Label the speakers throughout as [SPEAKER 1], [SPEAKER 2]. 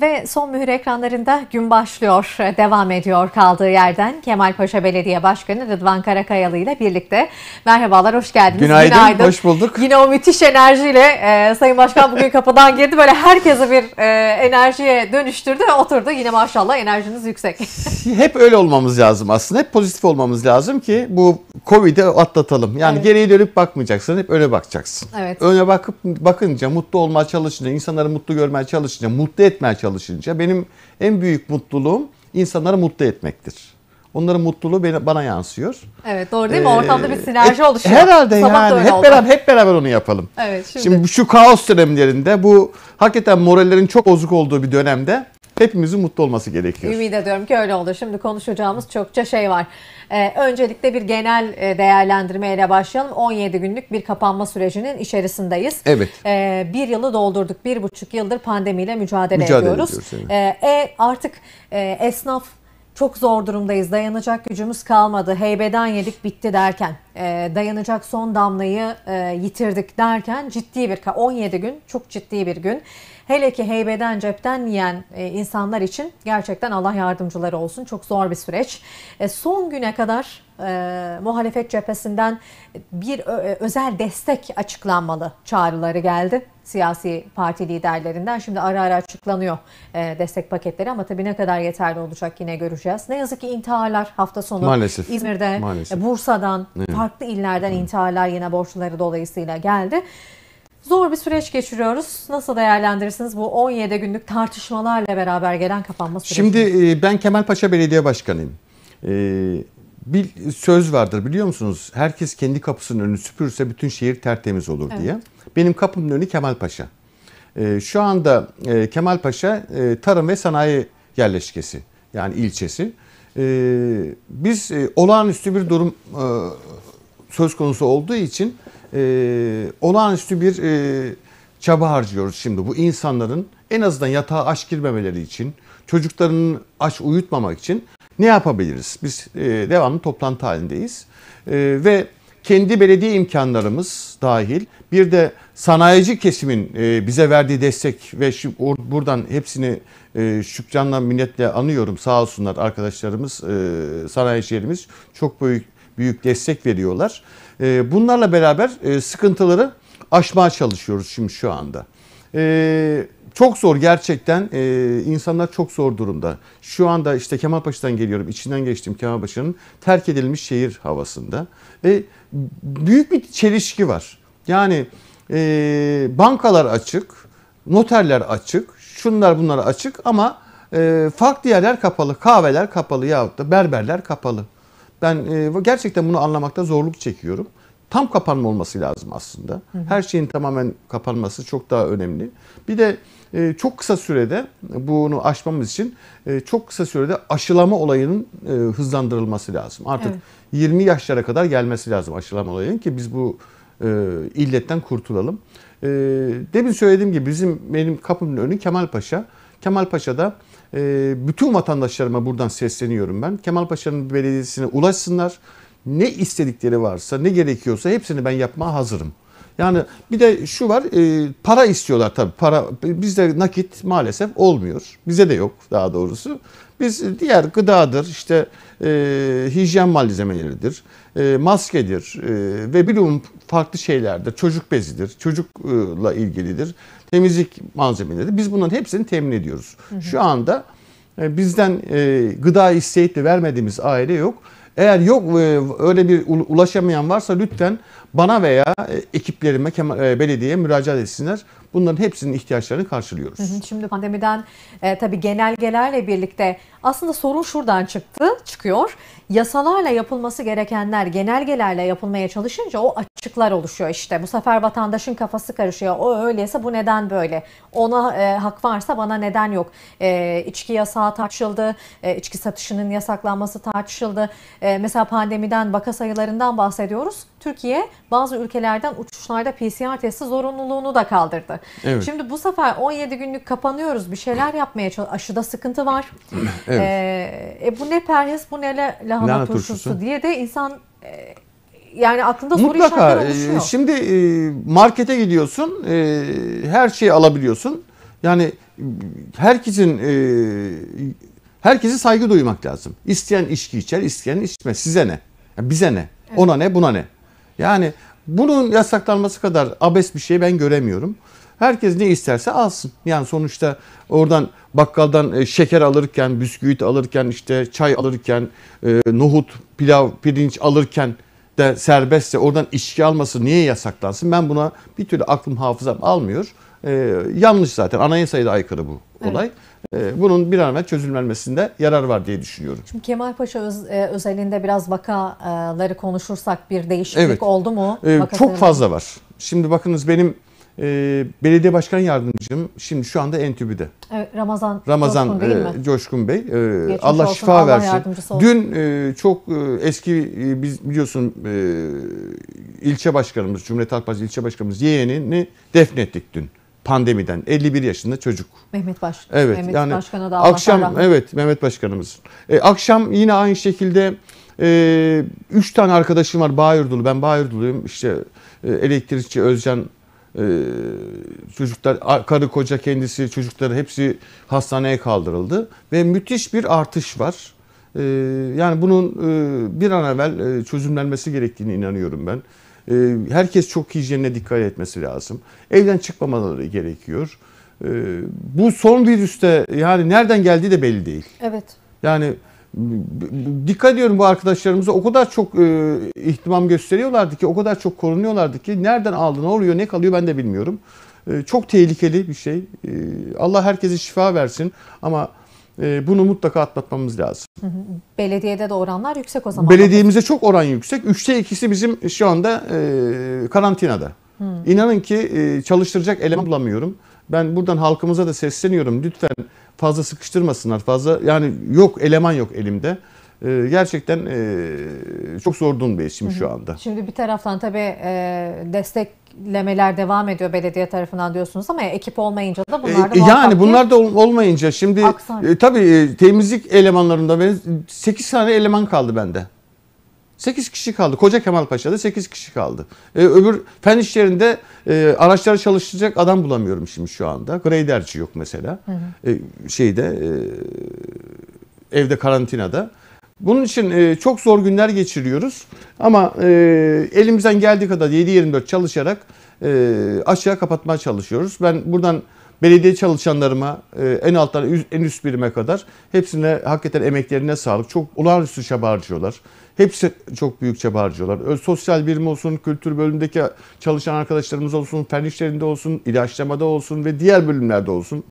[SPEAKER 1] Ve son mühür ekranlarında gün başlıyor, e, devam ediyor kaldığı yerden. Kemal Kemalpaşa Belediye Başkanı Rıdvan Karakayalı ile birlikte. Merhabalar, hoş geldiniz. Günaydın, Günaydın. hoş bulduk. Yine o müthiş enerjiyle e, Sayın Başkan bugün kapıdan girdi. Böyle herkesi bir e, enerjiye dönüştürdü ve oturdu. Yine maşallah enerjiniz yüksek.
[SPEAKER 2] Hep öyle olmamız lazım aslında. Hep pozitif olmamız lazım ki bu Covid'i atlatalım. Yani evet. geriye dönüp bakmayacaksın, hep öne bakacaksın. Evet. Öne bakıp bakınca, mutlu olmaya çalışınca, insanları mutlu görmeye çalışınca, mutlu etmeye çalışınca çalışınca benim en büyük mutluluğum insanları mutlu etmektir. Onların mutluluğu bana, yansıyor.
[SPEAKER 1] Evet doğru değil mi? Ee, Ortamda ee, bir sinerji e, oluşuyor. Herhalde Sabah yani hep oldu. beraber
[SPEAKER 2] hep beraber onu yapalım. Evet şimdi. Şimdi şu kaos dönemlerinde bu hakikaten morallerin çok bozuk olduğu bir dönemde hepimizin mutlu olması gerekiyor. Ümit
[SPEAKER 1] ediyorum ki öyle olur. Şimdi konuşacağımız çokça şey var. Ee, öncelikle bir genel e, değerlendirmeyle başlayalım. 17 günlük bir kapanma sürecinin içerisindeyiz. Evet. Ee, bir yılı doldurduk. Bir buçuk yıldır pandemiyle mücadele, mücadele ediyoruz. ediyoruz ee, e, artık e, esnaf çok zor durumdayız. Dayanacak gücümüz kalmadı. Heybeden yedik bitti derken e, dayanacak son damlayı e, yitirdik derken ciddi bir 17 gün çok ciddi bir gün. Hele ki heybeden cepten yiyen e, insanlar için gerçekten Allah yardımcıları olsun. Çok zor bir süreç. Son güne kadar e, muhalefet cephesinden bir özel destek açıklanmalı çağrıları geldi siyasi parti liderlerinden. Şimdi ara ara açıklanıyor destek paketleri ama tabii ne kadar yeterli olacak yine göreceğiz. Ne yazık ki intiharlar hafta sonu Maalesef. İzmir'de, Maalesef. Bursa'dan, evet. farklı farklı illerden intiharlar yine borçluları dolayısıyla geldi. Zor bir süreç geçiriyoruz. Nasıl değerlendirirsiniz bu 17 günlük tartışmalarla beraber gelen kapanma süreci? Şimdi
[SPEAKER 2] e, ben Kemalpaşa Belediye Başkanıyım. E, bir söz vardır biliyor musunuz? Herkes kendi kapısının önünü süpürse bütün şehir tertemiz olur evet. diye. Benim kapımın önü Kemalpaşa. E, şu anda Kemalpaşa tarım ve sanayi yerleşkesi yani ilçesi. Biz olağanüstü bir durum söz konusu olduğu için e, olağanüstü bir e, çaba harcıyoruz şimdi bu insanların en azından yatağa aç girmemeleri için, çocuklarının aç uyutmamak için ne yapabiliriz? Biz e, devamlı toplantı halindeyiz e, ve kendi belediye imkanlarımız dahil bir de sanayici kesimin e, bize verdiği destek ve şu, or, buradan hepsini e, şükranla minnetle anıyorum sağ olsunlar arkadaşlarımız e, sanayicilerimiz çok büyük büyük destek veriyorlar. Ee, bunlarla beraber e, sıkıntıları aşmaya çalışıyoruz şimdi şu anda. Ee, çok zor gerçekten e, insanlar çok zor durumda. Şu anda işte Kemalpaşa'dan geliyorum içinden geçtim Kemalpaşa'nın terk edilmiş şehir havasında. Büyük bir çelişki var. Yani e, bankalar açık, noterler açık, şunlar bunlar açık ama farklı yerler kapalı. Kahveler kapalı yahut da berberler kapalı. Ben e, gerçekten bunu anlamakta zorluk çekiyorum. Tam kapanma olması lazım aslında. Hı hı. Her şeyin tamamen kapanması çok daha önemli. Bir de e, çok kısa sürede bunu aşmamız için e, çok kısa sürede aşılama olayının e, hızlandırılması lazım. Artık evet. 20 yaşlara kadar gelmesi lazım aşılama olayının ki biz bu e, illetten kurtulalım. E, demin söylediğim gibi bizim benim kapımın önü Kemal Paşa. Kemal Paşa'da ee, bütün vatandaşlarıma buradan sesleniyorum ben. Kemalpaşa'nın belediyesine ulaşsınlar. Ne istedikleri varsa, ne gerekiyorsa hepsini ben yapmaya hazırım. Yani bir de şu var e, para istiyorlar tabii para bizde nakit maalesef olmuyor bize de yok daha doğrusu biz diğer gıdadır işte e, hijyen malzemeleridir e, maskedir e, ve bilum farklı şeylerdir çocuk bezidir çocukla ilgilidir temizlik malzemeleri. Biz bunların hepsini temin ediyoruz. Şu anda e, bizden e, gıda isteyip de vermediğimiz aile yok. Eğer yok e, öyle bir ulaşamayan varsa lütfen bana veya ekiplerime belediyeye müracaat etsinler. Bunların hepsinin ihtiyaçlarını karşılıyoruz.
[SPEAKER 1] Şimdi pandemiden e, tabii genelgelerle birlikte aslında sorun şuradan çıktı, çıkıyor yasalarla yapılması gerekenler genelgelerle yapılmaya çalışınca o açıklar oluşuyor işte. Bu sefer vatandaşın kafası karışıyor. O öyleyse bu neden böyle? Ona e, hak varsa bana neden yok? E, içki yasağı tartışıldı. E, içki satışının yasaklanması tartışıldı. E, mesela pandemiden vaka sayılarından bahsediyoruz. Türkiye bazı ülkelerden uçuşlarda PCR testi zorunluluğunu da kaldırdı. Evet. Şimdi bu sefer 17 günlük kapanıyoruz. Bir şeyler yapmaya çalışıyoruz. Aşıda sıkıntı var. evet. Ee, e, bu ne perhiz bu ne lahana, lahana turşusu, turşusu diye de insan e, yani aklında soru Mutlaka. işaretleri e, oluşuyor.
[SPEAKER 2] Şimdi e, markete gidiyorsun. E, her şeyi alabiliyorsun. Yani herkesin herkese saygı duymak lazım. İsteyen içki içer, isteyen içmez. Size ne? Bize ne? Ona ne, buna ne? Yani bunun yasaklanması kadar abes bir şey ben göremiyorum. Herkes ne isterse alsın. Yani sonuçta oradan bakkaldan e, şeker alırken, bisküvit alırken, işte çay alırken, e, nohut, pilav, pirinç alırken de serbestse oradan içki alması niye yasaklansın? Ben buna bir türlü aklım hafızam almıyor. E, yanlış zaten anayasaya da aykırı bu olay. Evet. Ee, bunun bir an evvel çözülmesinde yarar var diye düşünüyorum.
[SPEAKER 1] Şimdi Kemal Paşa öz, e, özelinde biraz vakaları konuşursak bir değişiklik evet. oldu mu? Ee, çok fazla
[SPEAKER 2] var. Şimdi bakınız benim e, belediye başkan yardımcım şimdi şu anda Entübü'de.
[SPEAKER 1] Evet, Ramazan, Ramazan Coşkun, değil e, mi? E,
[SPEAKER 2] Coşkun Bey. E, Allah olsun, şifa Allah versin. Dün e, çok e, eski e, biz biliyorsun e, ilçe başkanımız Cumhuriyet Halk Partisi ilçe başkanımız yeğenini defnettik dün pandemiden 51 yaşında çocuk. Mehmet Baş. Evet Mehmet yani Başkan'a da akşam rahmet. evet Mehmet Başkanımız. E, akşam yine aynı şekilde e, üç tane arkadaşım var Bayurdulu. Ben Bayurduluyum. İşte e, elektrikçi Özcan e, çocuklar karı koca kendisi çocukları hepsi hastaneye kaldırıldı ve müthiş bir artış var. E, yani bunun e, bir an evvel e, çözümlenmesi gerektiğini inanıyorum ben. Ee, herkes çok hijyenine dikkat etmesi lazım. Evden çıkmamaları gerekiyor. Ee, bu son virüste yani nereden geldiği de belli değil. Evet. Yani dikkat ediyorum bu arkadaşlarımıza o kadar çok e, ihtimam gösteriyorlardı ki o kadar çok korunuyorlardı ki nereden aldı ne oluyor ne kalıyor ben de bilmiyorum. Ee, çok tehlikeli bir şey. Allah herkese şifa versin ama ee, bunu mutlaka atlatmamız lazım.
[SPEAKER 1] Belediyede de oranlar yüksek o zaman. Belediyemize
[SPEAKER 2] çok oran yüksek. Üçte ikisi bizim şu anda e, karantinada. Hmm. İnanın ki e, çalıştıracak eleman bulamıyorum. Ben buradan halkımıza da sesleniyorum. Lütfen fazla sıkıştırmasınlar. Fazla yani yok eleman yok elimde e, gerçekten çok zor durumdayız şimdi şu anda.
[SPEAKER 1] Şimdi bir taraftan tabii destek lemeler devam ediyor belediye tarafından diyorsunuz ama ekip olmayınca da bunlar da e, Yani bunlar
[SPEAKER 2] da ol, olmayınca şimdi e, tabii e, temizlik elemanlarında ben 8 tane eleman kaldı bende. 8 kişi kaldı. Koca Kemal Paşa'da 8 kişi kaldı. E, öbür fen işlerinde e, araçları çalıştıracak adam bulamıyorum şimdi şu anda. greyderci yok mesela. Hı hı. E, şeyde e, evde karantinada. Bunun için e, çok zor günler geçiriyoruz. Ama e, elimizden geldiği kadar 7-24 çalışarak e, aşağı kapatmaya çalışıyoruz. Ben buradan belediye çalışanlarıma e, en alttan en üst birime kadar hepsine hakikaten emeklerine sağlık. Çok olağanüstü çaba harcıyorlar. Hepsi çok büyük çaba harcıyorlar. sosyal birim olsun, kültür bölümündeki çalışan arkadaşlarımız olsun, fen işlerinde olsun, ilaçlamada olsun ve diğer bölümlerde olsun.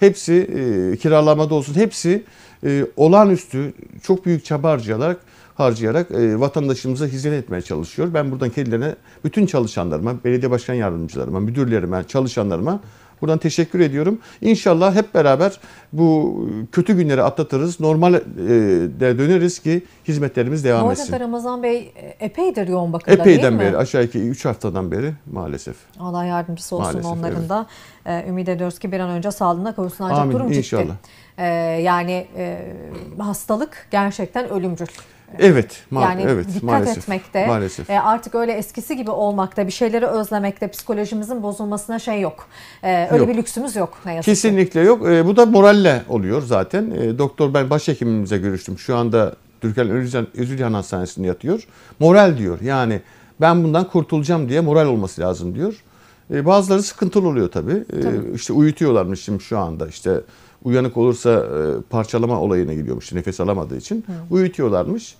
[SPEAKER 2] Hepsi e, kiralamada olsun hepsi e, olağanüstü çok büyük çaba harcayarak harcayarak e, vatandaşımıza hizmet etmeye çalışıyor. Ben buradan kendilerine bütün çalışanlarıma, belediye başkan yardımcılarıma, müdürlerime, çalışanlarıma Buradan teşekkür ediyorum. İnşallah hep beraber bu kötü günleri atlatırız. Normal e, de döneriz ki hizmetlerimiz devam etsin. Bu arada
[SPEAKER 1] Ramazan Bey e, epeydir yoğun bakımda Epeyden değil mi? beri
[SPEAKER 2] aşağı yukarı 3 haftadan beri maalesef.
[SPEAKER 1] Allah yardımcısı olsun maalesef, onların evet. da. E, ümit ediyoruz ki bir an önce sağlığına kavuşsun ancak Amin, durum inşallah. ciddi. Ee, yani e, hastalık gerçekten ölümcül. Evet, ma- yani evet dikkat maalesef. etmekte. Maalesef. E, artık öyle eskisi gibi olmakta, bir şeyleri özlemekte, psikolojimizin bozulmasına şey yok. E, öyle yok. bir lüksümüz yok ne yazık
[SPEAKER 2] Kesinlikle ki. yok. E, bu da moralle oluyor zaten. E, doktor ben başhekimimize görüştüm. Şu anda Türkan Özülcan, Özülcan Hastanesi'nde yatıyor. Moral diyor. Yani ben bundan kurtulacağım diye moral olması lazım diyor. E, bazıları sıkıntılı oluyor tabii. E, tabii. E, uyutuyorlarmış şimdi şu anda işte uyanık olursa e, parçalama olayına gidiyormuş nefes alamadığı için. Hı. Uyutuyorlarmış.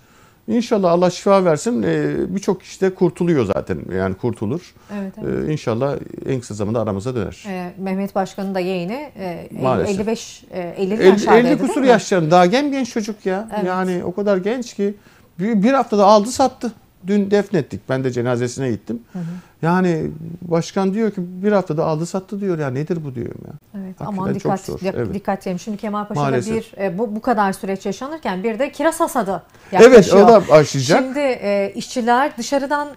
[SPEAKER 2] İnşallah Allah şifa versin. Ee, birçok kişi de kurtuluyor zaten. Yani kurtulur. Evet, ee, evet. İnşallah en kısa zamanda aramıza döner.
[SPEAKER 1] E, Mehmet Başkan'ın da yeğeni e, 55 e, 50 50, 50 kusur yaşlarında.
[SPEAKER 2] Daha genç çocuk ya. Evet. Yani o kadar genç ki bir haftada aldı sattı dün defnettik. Ben de cenazesine gittim. Hı hı. Yani başkan diyor ki bir haftada aldı sattı diyor ya nedir bu diyorum ya. Evet Hakikaten aman dikkat çok zor. evet.
[SPEAKER 1] dikkat edelim. Şimdi Kemalpaşa'da Maalesef. bir e, bu, bu kadar süreç yaşanırken bir de kiraz hasadı yaklaşıyor. Evet o da aşacak. Şimdi e, işçiler dışarıdan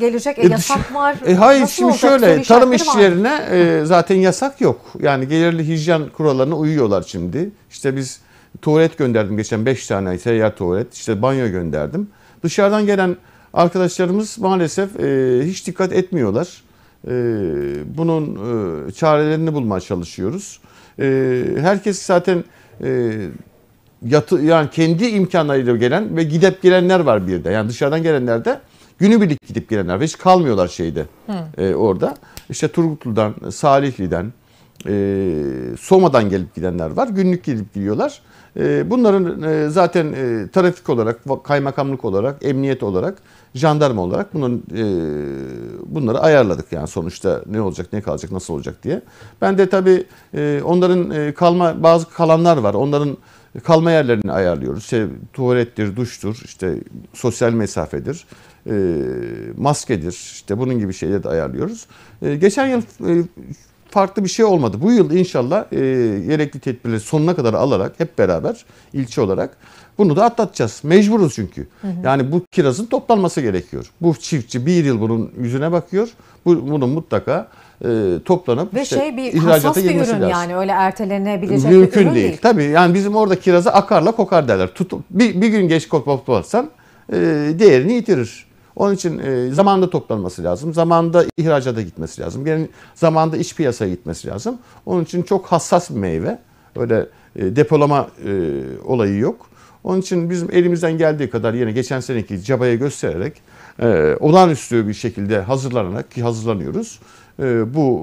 [SPEAKER 1] gelecek e, e yasak var. E, hayır Nasıl şimdi olacak? şöyle Soru tarım işçilerine e,
[SPEAKER 2] zaten yasak yok. Yani gelirli hijyen kurallarına uyuyorlar şimdi. İşte biz tuvalet gönderdim geçen 5 tane seyyar tuvalet. İşte banyo gönderdim. Dışarıdan gelen arkadaşlarımız maalesef e, hiç dikkat etmiyorlar. E, bunun e, çarelerini bulmaya çalışıyoruz. E, herkes zaten e, yatı, yani kendi imkanlarıyla gelen ve gidip gelenler var bir de. Yani dışarıdan gelenler de günübirlik gidip gelenler ve hiç kalmıyorlar şeyde e, orada. İşte Turgutlu'dan, Salihli'den, e, Soma'dan gelip gidenler var. Günlük gidip gidiyorlar. E, bunların e, zaten e, trafik olarak, kaymakamlık olarak, emniyet olarak jandarma olarak bunun, e, bunları ayarladık. Yani sonuçta ne olacak, ne kalacak, nasıl olacak diye. Ben de tabii e, onların e, kalma, bazı kalanlar var. Onların kalma yerlerini ayarlıyoruz. İşte tuvalettir, duştur, işte sosyal mesafedir, e, maskedir, işte bunun gibi şeyleri de ayarlıyoruz. E, geçen yıl e, farklı bir şey olmadı. Bu yıl inşallah e, gerekli tedbirleri sonuna kadar alarak hep beraber ilçe olarak bunu da atlatacağız. Mecburuz çünkü. Hı hı. Yani bu kirazın toplanması gerekiyor. Bu çiftçi bir yıl bunun yüzüne bakıyor. Bu, bunun mutlaka e, toplanıp Ve işte şey bir ihracata bir ürün lazım. yani
[SPEAKER 1] öyle ertelenebilecek Mümkün bir ürün değil. değil.
[SPEAKER 2] Tabii yani bizim orada kirazı akarla kokar derler. Tut, bir, bir gün geç koplatsan e, değerini yitirir. Onun için e, zamanda toplanması lazım. Zamanda ihracata gitmesi lazım. Yani zamanda iç piyasaya gitmesi lazım. Onun için çok hassas bir meyve. Öyle e, depolama e, olayı yok. Onun için bizim elimizden geldiği kadar yine geçen seneki cabaya göstererek e, olağanüstü bir şekilde hazırlanarak ki hazırlanıyoruz. E, bu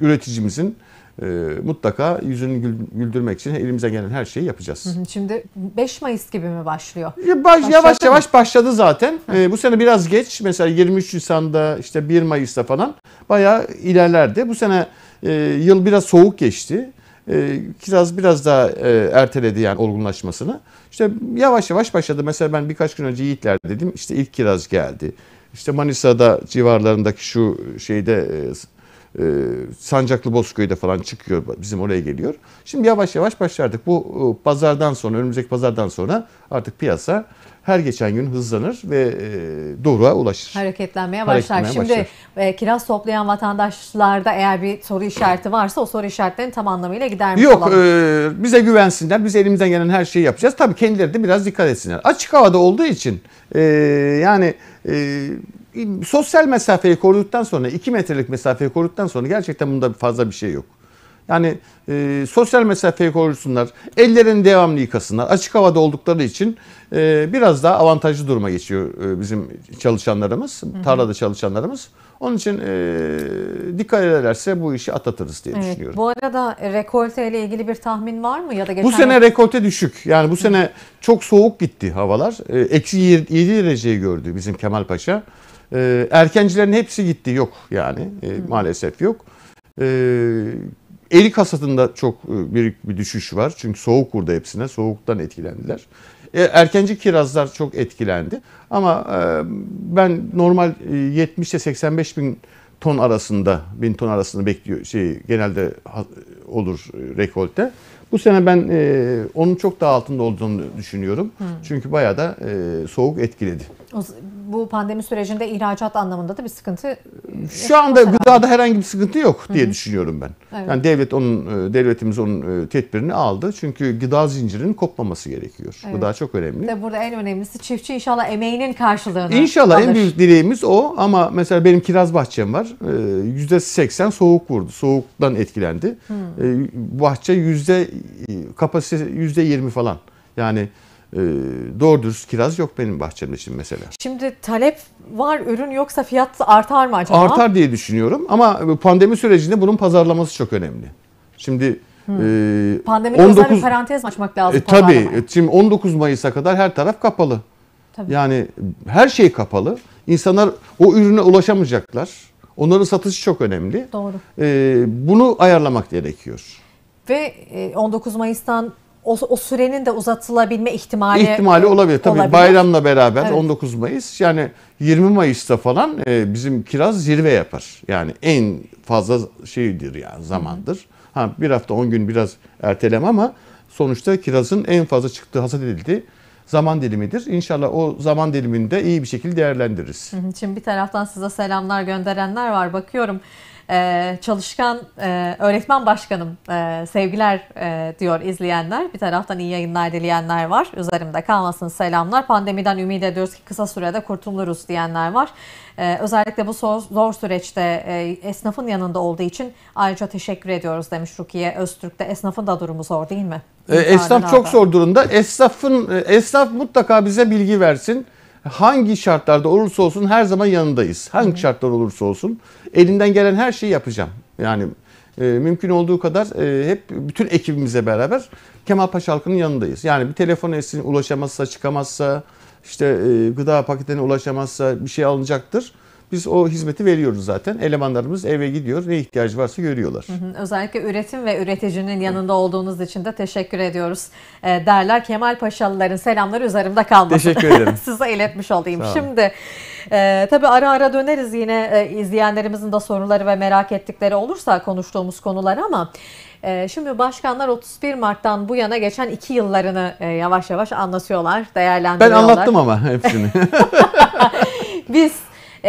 [SPEAKER 2] e, üreticimizin e, mutlaka yüzünü güldürmek için elimize gelen her şeyi yapacağız.
[SPEAKER 1] Şimdi 5 Mayıs gibi mi başlıyor? Ya baş, yavaş mı? yavaş
[SPEAKER 2] başladı zaten. E, bu sene biraz geç. Mesela 23 Nisan'da işte 1 Mayıs'ta falan bayağı ilerlerdi. Bu sene e, yıl biraz soğuk geçti. E, kiraz biraz daha e, erteledi yani olgunlaşmasını. İşte yavaş yavaş başladı. Mesela ben birkaç gün önce Yiğitler dedim. İşte ilk kiraz geldi. İşte Manisa'da civarlarındaki şu şeyde e, e Sancaklı Bozköy'de falan çıkıyor. Bizim oraya geliyor. Şimdi yavaş yavaş başlardık. Bu e, pazardan sonra, önümüzdeki pazardan sonra artık piyasa her geçen gün hızlanır ve e, doğruya ulaşır.
[SPEAKER 1] Hareketlenmeye başlar. Şimdi başlar. E, kiraz toplayan vatandaşlarda eğer bir soru işareti varsa o soru işaretlerini tam anlamıyla gidermiş Yok, olalım.
[SPEAKER 2] Yok e, bize güvensinler. Biz elimizden gelen her şeyi yapacağız. Tabii kendileri de biraz dikkat etsinler. Açık havada olduğu için yani sosyal mesafeyi koruduktan sonra 2 metrelik mesafeyi koruduktan sonra gerçekten bunda fazla bir şey yok. Yani e, sosyal mesafeyi korusunlar. Ellerini devamlı yıkasınlar. Açık havada oldukları için e, biraz daha avantajlı duruma geçiyor e, bizim çalışanlarımız. Tarlada çalışanlarımız. Onun için e, dikkat ederlerse bu işi atlatırız diye evet, düşünüyorum. Bu
[SPEAKER 1] arada rekolte ile ilgili bir tahmin var mı? ya da geçen Bu sene
[SPEAKER 2] rekolte düşük. Yani bu sene çok soğuk gitti havalar. E, eksi 7 dereceyi gördü bizim Kemalpaşa. E, erkencilerin hepsi gitti. Yok yani. E, maalesef yok. E, Erik hasatında çok e, bir bir düşüş var. Çünkü soğuk vurdu hepsine. Soğuktan etkilendiler. E, erkenci kirazlar çok etkilendi. Ama e, ben normal 70 ile 85 bin ton arasında, bin ton arasında bekliyor şey genelde olur rekolte. Bu sene ben e, onun çok daha altında olduğunu düşünüyorum. Hmm. Çünkü bayağı da e, soğuk etkiledi.
[SPEAKER 1] O, bu pandemi sürecinde ihracat anlamında da bir sıkıntı e,
[SPEAKER 2] Şu anda herhalde. gıdada herhangi bir sıkıntı yok diye Hı-hı. düşünüyorum ben. Evet. Yani devlet onun e, devletimiz onun e, tedbirini aldı. Çünkü gıda zincirinin kopmaması gerekiyor. Evet. Gıda çok önemli.
[SPEAKER 1] De burada en önemlisi çiftçi inşallah emeğinin karşılığını İnşallah alır. en büyük
[SPEAKER 2] dileğimiz o ama mesela benim kiraz bahçem var. %80 soğuk vurdu. Soğuktan etkilendi. Hı. Bahçe yüzde kapasite %20 falan. Yani e, doğru dürüst kiraz yok benim bahçemde şimdi mesela.
[SPEAKER 1] Şimdi talep var ürün yoksa fiyat artar mı acaba? Artar
[SPEAKER 2] diye düşünüyorum ama pandemi sürecinde bunun pazarlaması çok önemli. Şimdi hmm. e, pandemi 19 bir
[SPEAKER 1] parantez açmak lazım. E, tabii
[SPEAKER 2] e, şimdi 19 Mayıs'a kadar her taraf kapalı. Tabii. Yani her şey kapalı. İnsanlar o ürüne ulaşamayacaklar. Onların satışı çok önemli. Doğru. E, bunu ayarlamak gerekiyor.
[SPEAKER 1] Ve 19 e, Mayıs'tan o, o sürenin de uzatılabilme ihtimali ihtimali
[SPEAKER 2] olabilir. Tabii olabilir. bayramla beraber evet. 19 Mayıs yani 20 Mayıs'ta falan e, bizim kiraz zirve yapar. Yani en fazla şeydir yani zamandır. Ha bir hafta 10 gün biraz ertelem ama sonuçta kirazın en fazla çıktığı hasat edildi zaman dilimidir. İnşallah o zaman diliminde iyi bir şekilde değerlendiririz.
[SPEAKER 1] Şimdi bir taraftan size selamlar gönderenler var bakıyorum. Ee, çalışkan e, öğretmen başkanım e, sevgiler e, diyor izleyenler. Bir taraftan iyi yayınlar dileyenler var. Üzerimde kalmasın selamlar. Pandemiden ümit ediyoruz ki kısa sürede kurtuluruz diyenler var. özellikle bu zor, süreçte esnafın yanında olduğu için ayrıca teşekkür ediyoruz demiş Rukiye Öztürk de. Esnafın da durumu zor değil mi? esnaf çok
[SPEAKER 2] zor durumda. Esnafın esnaf mutlaka bize bilgi versin hangi şartlarda olursa olsun her zaman yanındayız. Hangi Hı. şartlar olursa olsun elinden gelen her şeyi yapacağım. Yani e, mümkün olduğu kadar e, hep bütün ekibimize beraber Kemal Paşa halkının yanındayız. Yani bir telefon etsin ulaşamazsa çıkamazsa işte e, gıda paketine ulaşamazsa bir şey alınacaktır biz o hizmeti veriyoruz zaten. Elemanlarımız eve gidiyor. Ne ihtiyacı varsa görüyorlar. Hı hı.
[SPEAKER 1] Özellikle üretim ve üreticinin yanında evet. olduğunuz için de teşekkür ediyoruz. E, derler Kemal Paşalıların selamları üzerimde kalmasın. Teşekkür ederim. Size iletmiş olayım. Şimdi e, tabii ara ara döneriz yine e, izleyenlerimizin de soruları ve merak ettikleri olursa konuştuğumuz konular ama e, Şimdi başkanlar 31 Mart'tan bu yana geçen iki yıllarını e, yavaş yavaş anlatıyorlar, değerlendiriyorlar. Ben anlattım ama hepsini. Biz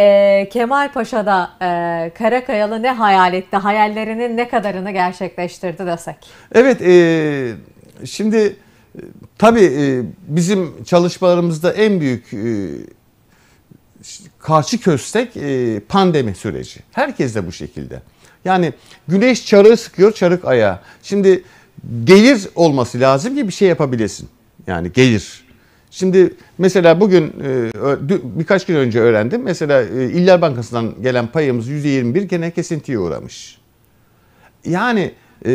[SPEAKER 1] e, ee, Kemal Paşa'da e, Karakayalı ne hayal etti? Hayallerinin ne kadarını gerçekleştirdi desek.
[SPEAKER 2] Evet e, şimdi e, tabii e, bizim çalışmalarımızda en büyük e, karşı köstek e, pandemi süreci. Herkes de bu şekilde. Yani güneş çarığı sıkıyor çarık aya. Şimdi gelir olması lazım ki bir şey yapabilesin. Yani gelir. Şimdi mesela bugün e, birkaç gün önce öğrendim. Mesela e, İller Bankası'ndan gelen payımız %21 gene kesintiye uğramış. Yani e,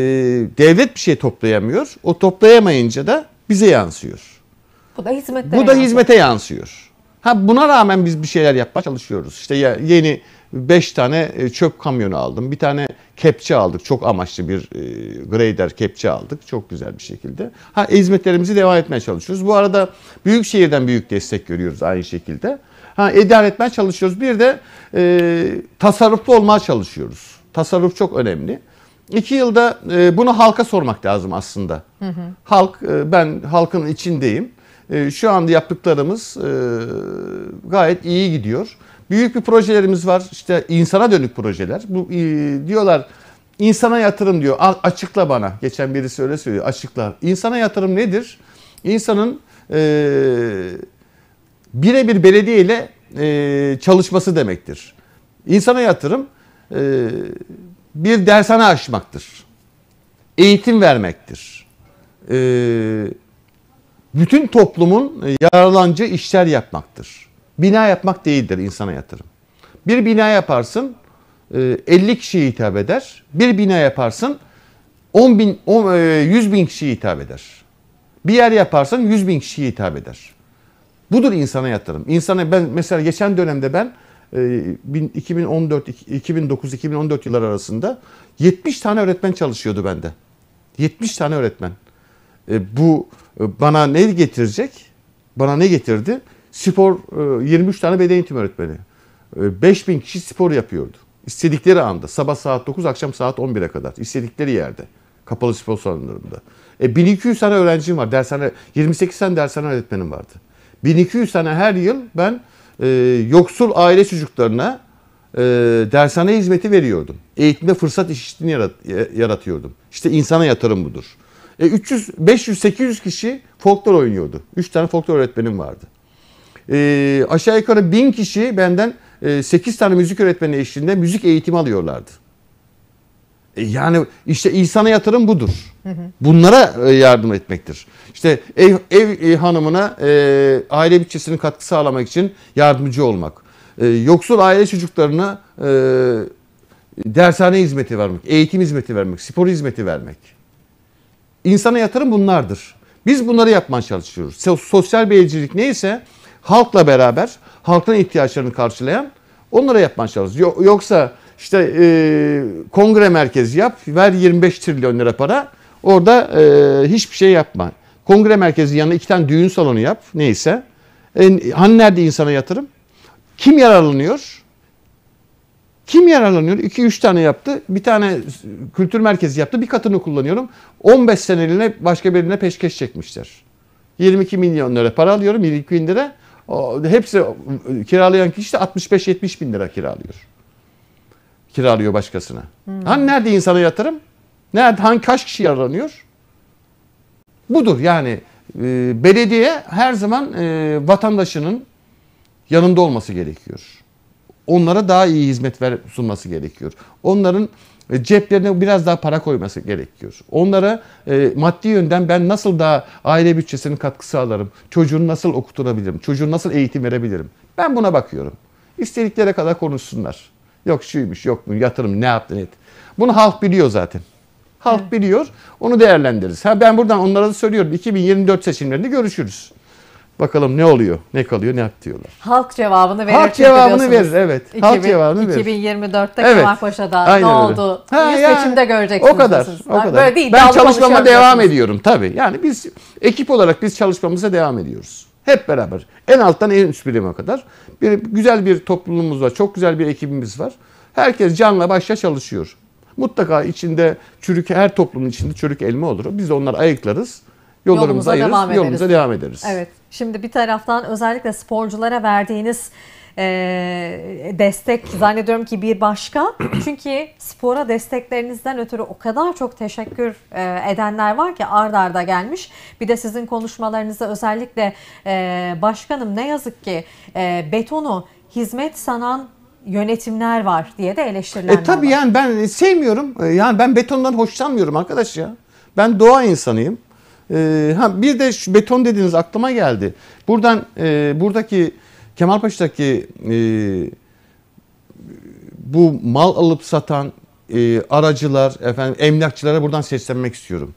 [SPEAKER 2] devlet bir şey toplayamıyor. O toplayamayınca da bize yansıyor.
[SPEAKER 1] Bu da hizmete, Bu da yansıyor.
[SPEAKER 2] yansıyor. Ha buna rağmen biz bir şeyler yapmaya çalışıyoruz. İşte yeni 5 tane e, çöp kamyonu aldım. Bir tane kepçe aldık. Çok amaçlı bir e, grader kepçe aldık. Çok güzel bir şekilde. Ha hizmetlerimizi devam etmeye çalışıyoruz. Bu arada büyük şehirden büyük destek görüyoruz aynı şekilde. Ha idare etmeye çalışıyoruz. Bir de e, tasarruflu olmaya çalışıyoruz. Tasarruf çok önemli. İki yılda e, bunu halka sormak lazım aslında. Hı hı. Halk e, ben halkın içindeyim. E, şu anda yaptıklarımız e, gayet iyi gidiyor. Büyük bir projelerimiz var. İşte insana dönük projeler. Bu e, diyorlar insana yatırım diyor. A, açıkla bana. Geçen birisi öyle söylüyor. Açıkla. İnsana yatırım nedir? İnsanın e, birebir belediye ile e, çalışması demektir. İnsana yatırım e, bir dershane açmaktır. Eğitim vermektir. E, bütün toplumun yararlanacağı işler yapmaktır. Bina yapmak değildir insana yatırım. Bir bina yaparsın 50 e, kişiye hitap eder. Bir bina yaparsın 10 bin, 10, 100 e, bin kişiye hitap eder. Bir yer yaparsın 100 bin kişiye hitap eder. Budur insana yatırım. İnsana ben mesela geçen dönemde ben 2014 2009 2014 yıllar arasında 70 tane öğretmen çalışıyordu bende. 70 tane öğretmen. E, bu bana ne getirecek? Bana ne getirdi? spor 23 e, tane beden eğitimi öğretmeni. 5000 e, kişi spor yapıyordu. İstedikleri anda sabah saat 9 akşam saat 11'e kadar istedikleri yerde kapalı spor salonlarında. E 1200 tane öğrencim var. Dershane 28 tane dershane öğretmenim vardı. 1200 tane her yıl ben e, yoksul aile çocuklarına e, dershane hizmeti veriyordum. Eğitimde fırsat eşitliğini yarat, yaratıyordum. İşte insana yatırım budur. E 300 500 800 kişi folklor oynuyordu. 3 tane folklor öğretmenim vardı e, aşağı yukarı bin kişi benden e, 8 tane müzik öğretmeni eşliğinde müzik eğitimi alıyorlardı. E, yani işte insana yatırım budur. Hı hı. Bunlara e, yardım etmektir. İşte ev, ev e, hanımına e, aile bütçesinin katkı sağlamak için yardımcı olmak. E, yoksul aile çocuklarına e, dershane hizmeti vermek, eğitim hizmeti vermek, spor hizmeti vermek. İnsana yatırım bunlardır. Biz bunları yapmaya çalışıyoruz. Sosyal beycilik neyse halkla beraber halkın ihtiyaçlarını karşılayan onlara yapmaya çalış. Yoksa işte e, kongre merkezi yap, ver 25 trilyon lira para. Orada e, hiçbir şey yapma. Kongre merkezi yanına iki tane düğün salonu yap neyse. E, hani nerede insana yatırım? Kim yararlanıyor? Kim yararlanıyor? 2-3 tane yaptı. Bir tane kültür merkezi yaptı. Bir katını kullanıyorum. 15 seneliğine başka birine peşkeş çekmişler. 22 milyon lira para alıyorum 22 bin lira hepsi kiralayan kişi de 65-70 bin lira kiralıyor. Kiralıyor başkasına. Hmm. Hani nerede insana yatırım? Nerede, hangi kaç kişi yaralanıyor? Budur yani. E, belediye her zaman e, vatandaşının yanında olması gerekiyor. Onlara daha iyi hizmet ver, sunması gerekiyor. Onların ceplerine biraz daha para koyması gerekiyor. Onlara e, maddi yönden ben nasıl daha aile bütçesinin katkısı alırım, çocuğunu nasıl okuturabilirim? çocuğunu nasıl eğitim verebilirim. Ben buna bakıyorum. İstediklere kadar konuşsunlar. Yok şuymuş, yok bu yatırım ne yaptın et. Bunu halk biliyor zaten. Halk evet. biliyor, onu değerlendiririz. Ha ben buradan onlara da söylüyorum 2024 seçimlerinde görüşürüz. Bakalım ne oluyor, ne kalıyor, ne yap diyorlar.
[SPEAKER 1] Halk cevabını verir. Halk cevabını verir, evet. 2000, Halk cevabını verir. 2024'te evet. Kemal Paşa'da ne öyle. oldu? Ha, ya, seçimde göreceksiniz. O kadar, o kadar. Böyle değil, ben çalışmama devam ediyorum
[SPEAKER 2] tabii. Yani biz ekip olarak biz çalışmamıza devam ediyoruz. Hep beraber. En alttan en üst birime kadar. Bir, güzel bir toplumumuz var, çok güzel bir ekibimiz var. Herkes canla başla çalışıyor. Mutlaka içinde çürük, her toplumun içinde çürük elma olur. Biz de onları ayıklarız. Yollarımıza, yolumuza ayırırız, devam yolumuza ederiz. devam ederiz. Evet.
[SPEAKER 1] Şimdi bir taraftan özellikle sporculara verdiğiniz e, destek zannediyorum ki bir başka. Çünkü spora desteklerinizden ötürü o kadar çok teşekkür e, edenler var ki ard arda gelmiş. Bir de sizin konuşmalarınızda özellikle e, başkanım ne yazık ki e, betonu hizmet sanan yönetimler var diye de eleştirilenler e, tabii
[SPEAKER 2] var. yani ben sevmiyorum. E, yani ben betondan hoşlanmıyorum arkadaş ya. Ben doğa insanıyım. Ee, ha bir de şu beton dediğiniz aklıma geldi. Buradan e, buradaki Kemalpaşa'daki e, bu mal alıp satan e, aracılar, efendim emlakçılara buradan seslenmek istiyorum.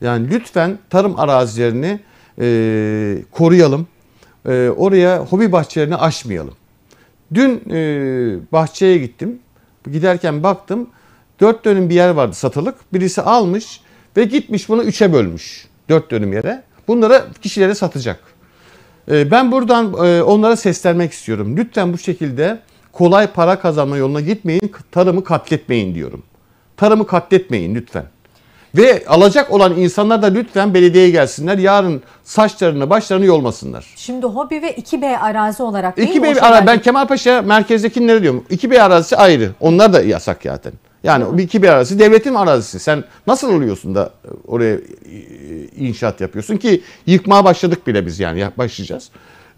[SPEAKER 2] Yani lütfen tarım arazilerini e, koruyalım. E, oraya hobi bahçelerini açmayalım. Dün e, bahçeye gittim. Giderken baktım. Dört dönüm bir yer vardı satılık. Birisi almış ve gitmiş bunu üçe bölmüş. 4 dönüm yere. Bunlara kişilere satacak. Ee, ben buradan e, onlara seslenmek istiyorum. Lütfen bu şekilde kolay para kazanma yoluna gitmeyin, tarımı katletmeyin diyorum. Tarımı katletmeyin lütfen. Ve alacak olan insanlar da lütfen belediyeye gelsinler. Yarın saçlarını başlarını yolmasınlar.
[SPEAKER 1] Şimdi hobi ve 2B arazi olarak değil 2B mi? arazi. Ben
[SPEAKER 2] Kemalpaşa merkezdeki ne diyorum? 2B arazisi ayrı. Onlar da yasak zaten. Yani iki bir arası devletin arazisi. Sen nasıl oluyorsun da oraya e, inşaat yapıyorsun ki yıkmaya başladık bile biz yani başlayacağız.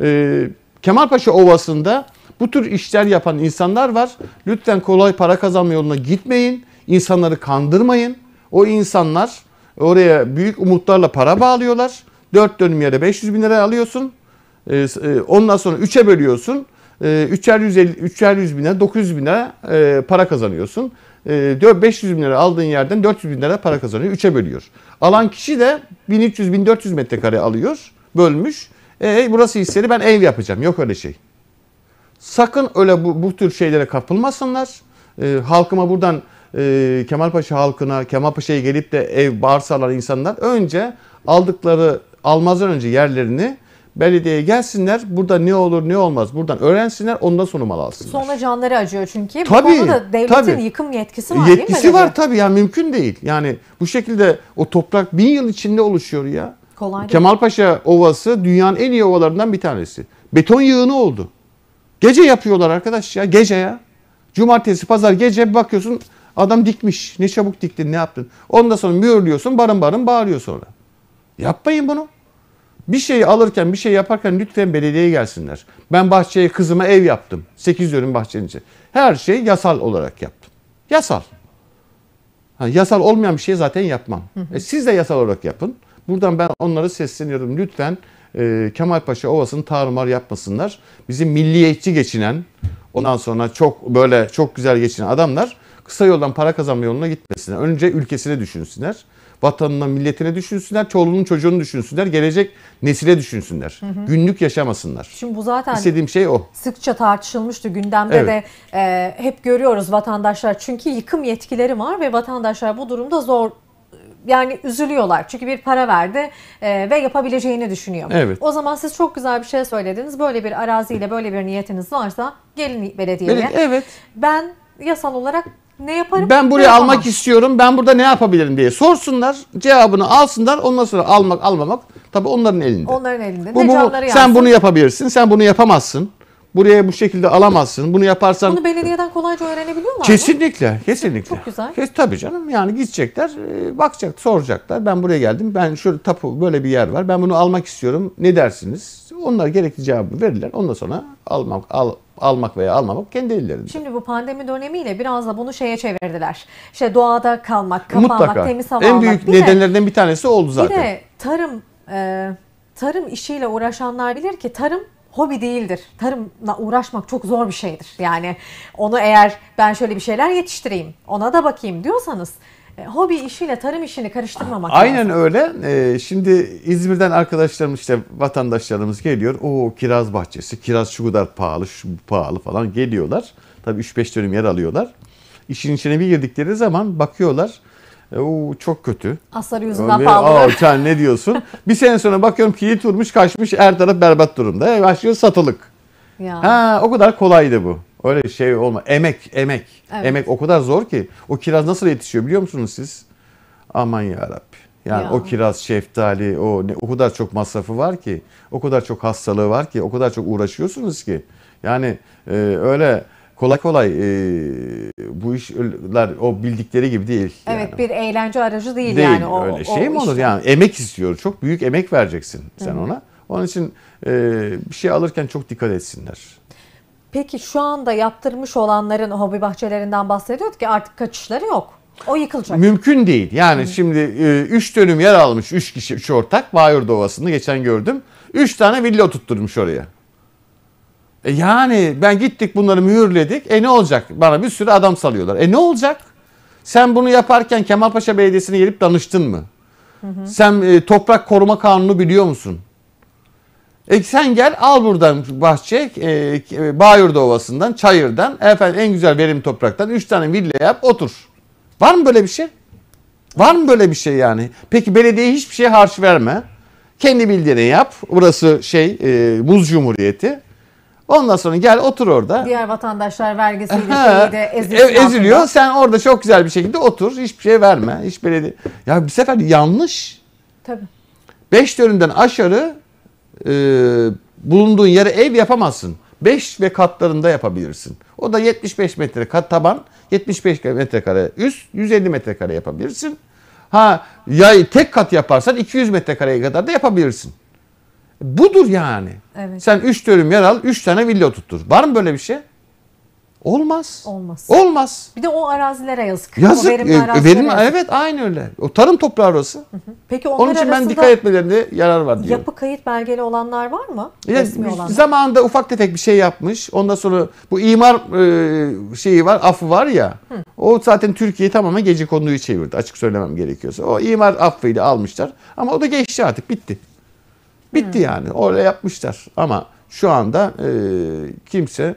[SPEAKER 2] Ee, Kemalpaşa Ovası'nda bu tür işler yapan insanlar var. Lütfen kolay para kazanma yoluna gitmeyin. İnsanları kandırmayın. O insanlar oraya büyük umutlarla para bağlıyorlar. Dört dönüm yere 500 bin lira alıyorsun. Ee, ondan sonra üçe bölüyorsun. Ee, 3'er 150, 3'er bine 900 bine e, para kazanıyorsun. 500 ee, bin lira aldığın yerden 400 bin lira para kazanıyor. Üçe bölüyor. Alan kişi de 1300-1400 metrekare alıyor. Bölmüş. E, burası hisseli ben ev yapacağım. Yok öyle şey. Sakın öyle bu, bu tür şeylere kapılmasınlar. E, halkıma buradan e, Kemalpaşa halkına, Kemalpaşa'ya gelip de ev bağırsalar insanlar önce aldıkları almazdan önce yerlerini belediyeye gelsinler. Burada ne olur ne olmaz buradan öğrensinler ondan sonra mal alsınlar.
[SPEAKER 1] Sonra canları acıyor çünkü. Tabii, bu konuda devletin tabii. yıkım yetkisi var yetkisi değil mi? var
[SPEAKER 2] tabii ya mümkün değil. Yani bu şekilde o toprak bin yıl içinde oluşuyor ya. Kolay değil. Kemalpaşa Ovası dünyanın en iyi ovalarından bir tanesi. Beton yığını oldu. Gece yapıyorlar arkadaş ya gece ya. Cumartesi pazar gece bakıyorsun adam dikmiş. Ne çabuk diktin ne yaptın. Ondan sonra mühürlüyorsun barın barın bağırıyor sonra. Yapmayın bunu. Bir şey alırken, bir şey yaparken lütfen belediyeye gelsinler. Ben bahçeye kızıma ev yaptım. 8 dönüm bahçenize. Her şey yasal olarak yaptım. Yasal. Ha, yasal olmayan bir şey zaten yapmam. E, siz de yasal olarak yapın. Buradan ben onları sesleniyorum. Lütfen e, Kemalpaşa Ovası'nı tarumar yapmasınlar. Bizim milliyetçi geçinen, ondan sonra çok böyle çok güzel geçinen adamlar kısa yoldan para kazanma yoluna gitmesinler. Önce ülkesini düşünsünler. Vatanına, milletine düşünsünler, çoluğunun çocuğunu düşünsünler, gelecek nesile düşünsünler. Hı hı. Günlük yaşamasınlar. Şimdi
[SPEAKER 1] bu zaten istediğim şey o. Sıkça tartışılmıştı gündemde evet. de e, hep görüyoruz vatandaşlar çünkü yıkım yetkileri var ve vatandaşlar bu durumda zor yani üzülüyorlar. Çünkü bir para verdi e, ve yapabileceğini düşünüyor. Evet. O zaman siz çok güzel bir şey söylediniz. Böyle bir araziyle böyle bir niyetiniz varsa gelin belediyeye. evet. Ben yasal olarak ne yaparım? Ben buraya ne almak yapamam.
[SPEAKER 2] istiyorum. Ben burada ne yapabilirim diye sorsunlar. Cevabını alsınlar. Ondan sonra almak almamak tabii onların elinde.
[SPEAKER 1] Onların elinde. Bu, ne bu, canları Sen bunu
[SPEAKER 2] yapabilirsin. Sen bunu yapamazsın. Buraya bu şekilde alamazsın. Bunu yaparsan... Bunu
[SPEAKER 1] belediyeden kolayca öğrenebiliyor mu?
[SPEAKER 2] Kesinlikle. Kesinlikle. Çok güzel. Kes, tabii canım. Yani gidecekler. E, bakacak, soracaklar. Ben buraya geldim. Ben şöyle tapu böyle bir yer var. Ben bunu almak istiyorum. Ne dersiniz? Onlar gerekli cevabı verirler. Ondan sonra almak al, almak veya almamak kendi ellerinde.
[SPEAKER 1] Şimdi bu pandemi dönemiyle biraz da bunu şeye çevirdiler. İşte doğada kalmak, kapanmak, Mutlaka. temiz hava en almak. En büyük bir nedenlerden
[SPEAKER 2] de, bir tanesi oldu zaten. Bir
[SPEAKER 1] de tarım e, tarım işiyle uğraşanlar bilir ki tarım hobi değildir. Tarımla uğraşmak çok zor bir şeydir. Yani onu eğer ben şöyle bir şeyler yetiştireyim, ona da bakayım diyorsanız e, hobi işiyle tarım işini karıştırmamak Aynen
[SPEAKER 2] lazım. öyle. E, şimdi İzmir'den arkadaşlarımız işte vatandaşlarımız geliyor. O kiraz bahçesi, kiraz şu kadar pahalı, şu pahalı falan geliyorlar. Tabii 3-5 dönüm yer alıyorlar. İşin içine bir girdikleri zaman bakıyorlar. E, o çok kötü.
[SPEAKER 1] Asar yüzünden Ve, pahalı. Aa, sen
[SPEAKER 2] ne diyorsun? bir sene sonra bakıyorum kilit vurmuş kaçmış her taraf berbat durumda. başlıyor satılık. Ya. Ha, o kadar kolaydı bu. Öyle şey olma. Emek, emek. Evet. Emek o kadar zor ki. O kiraz nasıl yetişiyor biliyor musunuz siz? Aman ya Rabbi. Yani ya. o kiraz, şeftali, o ne, o kadar çok masrafı var ki, o kadar çok hastalığı var ki, o kadar çok uğraşıyorsunuz ki. Yani e, öyle kolay kolay e, bu işler o bildikleri gibi değil.
[SPEAKER 1] Evet yani. bir eğlence aracı değil, değil yani. O, öyle o, şey mi olur işte.
[SPEAKER 2] yani emek istiyor. Çok büyük emek vereceksin sen Hı-hı. ona. Onun için e, bir şey alırken çok dikkat etsinler.
[SPEAKER 1] Peki şu anda yaptırmış olanların hobi bahçelerinden bahsediyorduk ki artık kaçışları yok. O yıkılacak.
[SPEAKER 2] Mümkün değil. Yani Hı. şimdi 3 e, dönüm yer almış 3 kişi 3 ortak Bayurda Ovası'nda geçen gördüm. 3 tane villa oturtturmuş oraya. E yani ben gittik bunları mühürledik. E ne olacak? Bana bir sürü adam salıyorlar. E ne olacak? Sen bunu yaparken Kemalpaşa Belediyesi'ne gelip danıştın mı? Hı hı. Sen e, toprak koruma kanunu biliyor musun? E sen gel al buradan bahçe, e, e Bayurda Ovası'ndan, Çayır'dan, efendim en güzel verim topraktan 3 tane villa yap otur. Var mı böyle bir şey? Var mı böyle bir şey yani? Peki belediye hiçbir şey harç verme. Kendi bildiğini yap. Burası şey e, buz cumhuriyeti. Ondan sonra gel otur orada.
[SPEAKER 1] Diğer vatandaşlar vergisiyle şeyi de e, eziliyor. eziliyor. Sen
[SPEAKER 2] orada çok güzel bir şekilde otur. Hiçbir şey verme. Hiç belediye. Ya bir sefer yanlış. Tabii. Beş dönümden aşarı e, bulunduğun yere ev yapamazsın. 5 ve katlarında yapabilirsin. O da 75 kat taban, 75 metrekare üst, 150 metrekare yapabilirsin. Ha yay tek kat yaparsan 200 metrekareye kadar da yapabilirsin. Budur yani. Evet. Sen 3 dönüm yer al, 3 tane villa tuttur. Var mı böyle bir şey? Olmaz. Olmaz.
[SPEAKER 1] Olmaz. Bir de o arazilere yazık. Yazık. O verimli e, arazilere verimli, yazık. Evet
[SPEAKER 2] aynı öyle. O tarım toprağı orası. Hı hı.
[SPEAKER 1] Peki onlar Onun için ben dikkat
[SPEAKER 2] etmelerinde yarar var diyorum. Yapı
[SPEAKER 1] kayıt belgeli olanlar var mı? Ya, Resmi olanlar.
[SPEAKER 2] Zamanında ufak tefek bir şey yapmış. Ondan sonra bu imar e, şeyi var, affı var ya. Hı. O zaten Türkiye tamamen gece konuyu çevirdi. Açık söylemem gerekiyorsa. O imar affıyla almışlar. Ama o da geçti artık. Bitti. Bitti hı. yani. Orada yapmışlar. Ama şu anda e, kimse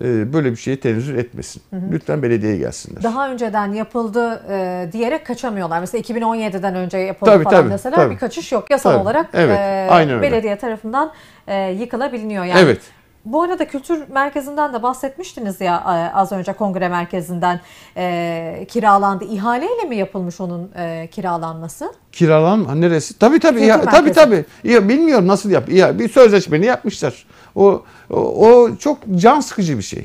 [SPEAKER 2] e, böyle bir şeyi tenezzül etmesin. Hı hı. Lütfen belediyeye gelsinler. Daha
[SPEAKER 1] önceden yapıldı e, diyerek kaçamıyorlar. Mesela 2017'den önce yapıldı tabii, falan tabii, deseler tabii. bir kaçış yok. Yasal tabii. olarak evet, e, aynen belediye tarafından e, yıkılabiliniyor. Yani evet. Bu arada kültür merkezinden de bahsetmiştiniz ya e, az önce kongre merkezinden e, kiralandı. İhaleyle mi yapılmış onun e, kiralanması?
[SPEAKER 2] Kiralan neresi? Tabii tabii. Kültür ya, tabii tabii. Ya, bilmiyorum nasıl yap. Ya, bir sözleşmeni yapmışlar. O, o, o çok can sıkıcı bir şey.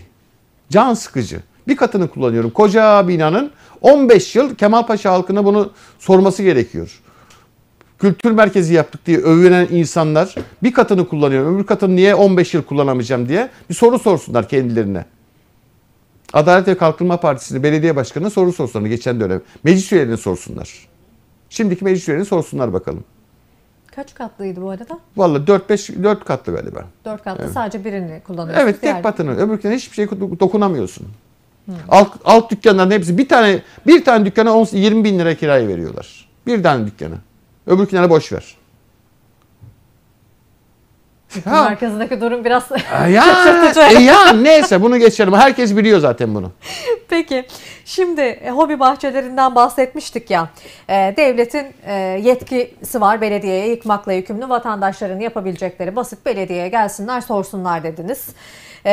[SPEAKER 2] Can sıkıcı. Bir katını kullanıyorum. Koca binanın 15 yıl Kemalpaşa halkına bunu sorması gerekiyor. Kültür merkezi yaptık diye övünen insanlar bir katını kullanıyorum. Öbür katını niye 15 yıl kullanamayacağım diye bir soru sorsunlar kendilerine. Adalet ve Kalkınma Partisi'nin belediye başkanına soru sorsunlar geçen dönem. Meclis üyelerine sorsunlar. Şimdiki meclis üyelerine sorsunlar bakalım.
[SPEAKER 1] Kaç katlıydı bu arada?
[SPEAKER 2] Vallahi 4-5, 4 katlı galiba.
[SPEAKER 1] 4 katlı evet. sadece birini
[SPEAKER 2] kullanıyorsun. Evet tek batını. Öbürküne hiçbir şey dokunamıyorsun. Hmm. Alt, alt dükkanların hepsi bir tane bir tane dükkana 20 bin lira kirayı veriyorlar. Bir tane dükkana. Öbürküne boş ver. Çünkü ha.
[SPEAKER 1] merkezindeki durum biraz ya, şaşırtıcı. E, ya
[SPEAKER 2] neyse bunu geçelim. Herkes biliyor zaten bunu.
[SPEAKER 1] Peki. Şimdi e, hobi bahçelerinden bahsetmiştik ya. E, devletin e, yetkisi var belediyeye yıkmakla yükümlü vatandaşların yapabilecekleri basit belediyeye gelsinler sorsunlar dediniz. E,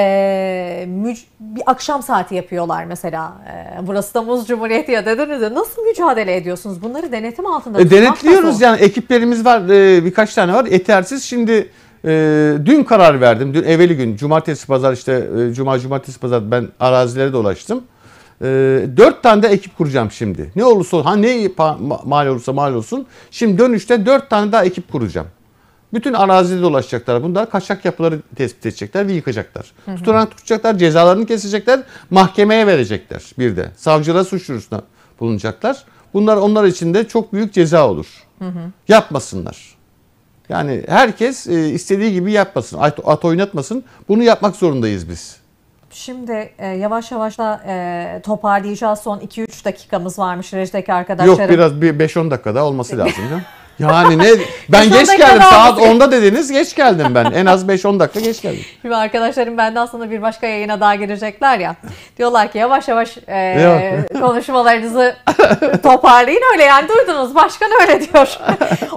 [SPEAKER 1] müc- bir akşam saati yapıyorlar mesela. E, burası da Muz Cumhuriyeti ya dediniz de. Nasıl mücadele ediyorsunuz? Bunları denetim altında e, Denetliyoruz
[SPEAKER 2] yani ekiplerimiz var e, birkaç tane var. Yetersiz şimdi e, dün karar verdim. Dün evveli gün cumartesi pazar işte e, cuma cumartesi pazar ben arazilere dolaştım. E, ee, 4 tane de ekip kuracağım şimdi. Ne olursa ha ne mal olursa mal olsun. Şimdi dönüşte dört tane daha ekip kuracağım. Bütün arazide dolaşacaklar. Bunlar kaçak yapıları tespit edecekler ve yıkacaklar. Hı hı. Tutanak tutacaklar, cezalarını kesecekler, mahkemeye verecekler bir de. Savcılara suç duyurusuna bulunacaklar. Bunlar onlar için de çok büyük ceza olur. Hı hı. Yapmasınlar. Yani herkes e, istediği gibi yapmasın, at, oynatmasın. Bunu yapmak zorundayız biz.
[SPEAKER 1] Şimdi e, yavaş yavaş da e, toparlayacağız. Son 2-3 dakikamız varmış rejdeki arkadaşlarım. Yok biraz
[SPEAKER 2] bir 5-10 dakikada olması lazım. Yani ne ben geç geldim saat 10'da dediniz geç geldim ben. En az 5-10 dakika geç geldim.
[SPEAKER 1] Şimdi arkadaşlarım benden aslında bir başka yayına daha girecekler ya. Diyorlar ki yavaş yavaş e, konuşmalarınızı toparlayın öyle yani duydunuz başkan öyle diyor.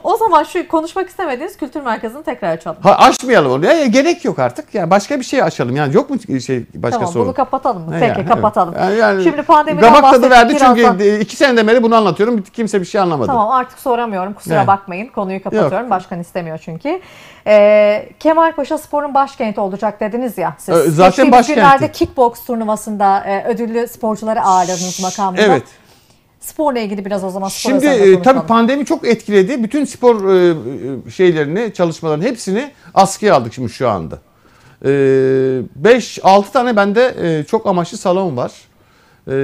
[SPEAKER 1] o zaman şu konuşmak istemediğiniz kültür merkezini tekrar açalım. Ha,
[SPEAKER 2] açmayalım onu ya, gerek yok artık yani başka bir şey açalım yani yok mu şey başka tamam, soru? Tamam bunu kapatalım mı? Peki yani, kapatalım. Yani, yani, Şimdi
[SPEAKER 1] pandemiden Gamak tadı verdi birazdan...
[SPEAKER 2] çünkü iki seneden beri bunu anlatıyorum kimse bir şey anlamadı. Tamam
[SPEAKER 1] artık soramıyorum kusura yani bakmayın konuyu kapatıyorum. Yok. Başkan istemiyor çünkü. Ee, Kemal Paşa sporun başkenti olacak dediniz ya siz. Ee, zaten başkenti. günlerde kickbox turnuvasında e, ödüllü sporcuları ağırladınız makamında. Evet. Sporla ilgili biraz o zaman spor Şimdi e, tabii
[SPEAKER 2] pandemi çok etkiledi. Bütün spor e, e şeylerini, çalışmaların hepsini askıya aldık şimdi şu anda. 5-6 e, tane bende e, çok amaçlı salon var. E,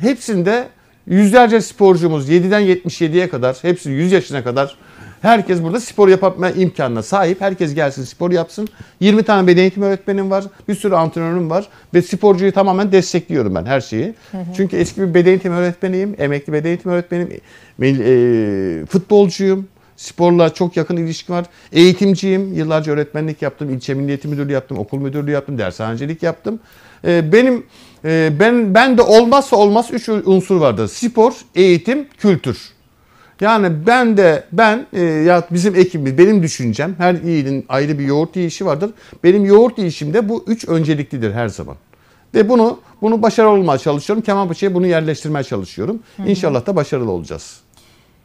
[SPEAKER 2] hepsinde Yüzlerce sporcumuz 7'den 77'ye kadar hepsi 100 yaşına kadar herkes burada spor yapma imkanına sahip. Herkes gelsin spor yapsın. 20 tane beden eğitimi öğretmenim var. Bir sürü antrenörüm var. Ve sporcuyu tamamen destekliyorum ben her şeyi. Hı hı. Çünkü eski bir beden eğitimi öğretmeniyim. Emekli beden eğitimi öğretmenim. E, futbolcuyum. Sporla çok yakın ilişki var. Eğitimciyim. Yıllarca öğretmenlik yaptım. İlçe Milli Eğitim Müdürlüğü yaptım. Okul müdürlüğü yaptım. Dershanecilik yaptım. E, benim ee, ben ben de olmazsa olmaz üç unsur vardır. Spor, eğitim, kültür. Yani ben de ben e, ya bizim ekibimiz benim düşüncem her yiğidin ayrı bir yoğurt yiyişi vardır. Benim yoğurt yiyişimde bu üç önceliklidir her zaman. Ve bunu bunu başarılı olmaya çalışıyorum. Kemal Paşa'ya bunu yerleştirmeye çalışıyorum. Hı-hı. İnşallah da başarılı olacağız.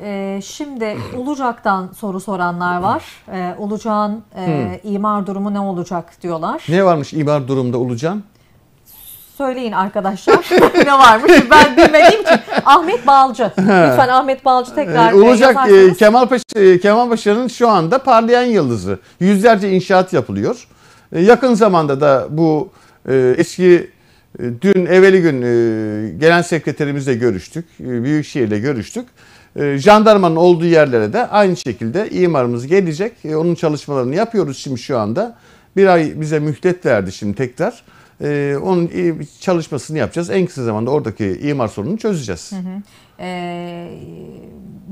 [SPEAKER 1] Ee, şimdi Ulucak'tan soru soranlar var. Ee, Ulucak'ın e, imar durumu ne olacak diyorlar. Ne
[SPEAKER 2] varmış imar durumda Ulucak'ın?
[SPEAKER 1] söyleyin arkadaşlar ne varmış ben bilmediğim ki Ahmet Balcı lütfen Ahmet Balcı tekrar ee, olacak yazarsanız. E,
[SPEAKER 2] Kemal Paşa e, Kemal Paşa'nın şu anda parlayan yıldızı yüzlerce inşaat yapılıyor e, yakın zamanda da bu eski dün evveli gün gelen sekreterimizle görüştük büyükşehirle görüştük jandarmanın olduğu yerlere de aynı şekilde imarımız gelecek onun çalışmalarını yapıyoruz şimdi şu anda bir ay bize mühlet verdi şimdi tekrar. E, onun çalışmasını yapacağız. En kısa zamanda oradaki imar sorununu çözeceğiz. Hı hı.
[SPEAKER 1] Ee,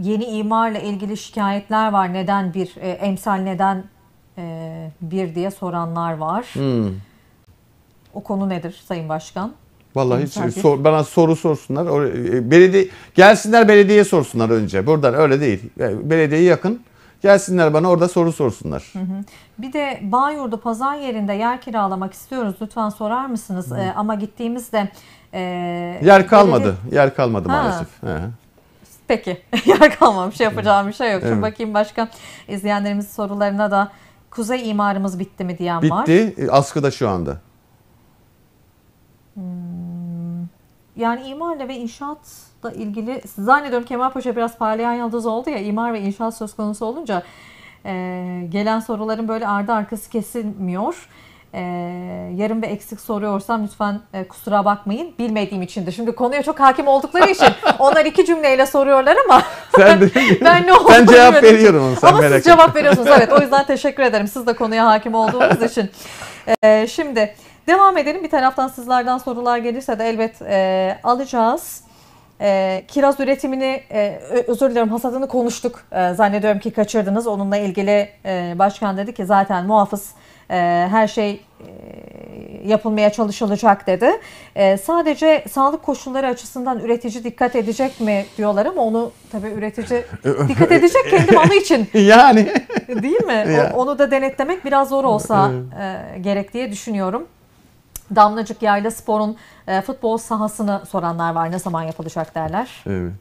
[SPEAKER 1] yeni imarla ilgili şikayetler var. Neden bir e, emsal neden e, bir diye soranlar var. Hmm. O konu nedir Sayın Başkan?
[SPEAKER 2] Vallahi hiç sor, bana soru sorsunlar. E, belediye gelsinler belediyeye sorsunlar önce. Buradan öyle değil. E, belediyeye yakın Gelsinler bana orada soru sorsunlar. Hı
[SPEAKER 1] hı. Bir de Bayurdu pazar yerinde yer kiralamak istiyoruz. Lütfen sorar mısınız? E, ama gittiğimizde e, yer kalmadı. Dedi... Yer kalmadı maalesef. Ha. Hı. Peki. yer kalmamış. Yapacağım bir şey yok. Evet. Şimdi bakayım başka izleyenlerimizin sorularına da Kuzey imarımız bitti mi diyen bitti. var. Bitti.
[SPEAKER 2] E, askıda şu anda.
[SPEAKER 1] Hmm. Yani imarla ve inşaat inşaatla ilgili zannediyorum Kemal Kemalpaşa biraz parlayan yıldız oldu ya imar ve inşaat söz konusu olunca e, gelen soruların böyle ardı arkası kesilmiyor. E, yarım ve eksik soruyorsam lütfen e, kusura bakmayın. Bilmediğim için de Şimdi konuya çok hakim oldukları için onlar iki cümleyle soruyorlar ama
[SPEAKER 2] sen de, ben ne olduğunu Sen cevap veriyorum onu sen Ama merak siz cevap veriyorsunuz evet. O yüzden
[SPEAKER 1] teşekkür ederim. Siz de konuya hakim olduğunuz için. E, şimdi devam edelim. Bir taraftan sizlerden sorular gelirse de elbet e, alacağız. E, kiraz üretimini, e, özür dilerim hasadını konuştuk. E, zannediyorum ki kaçırdınız. Onunla ilgili e, başkan dedi ki zaten muhafız e, her şey e, yapılmaya çalışılacak dedi. E, sadece sağlık koşulları açısından üretici dikkat edecek mi diyorlar ama onu tabii üretici dikkat edecek kendi malı için. Yani. Değil mi? Ya. Onu da denetlemek biraz zor olsa e, gerek diye düşünüyorum. Damlacık Yayla Spor'un e, futbol sahasını soranlar var. Ne zaman yapılacak derler. Evet.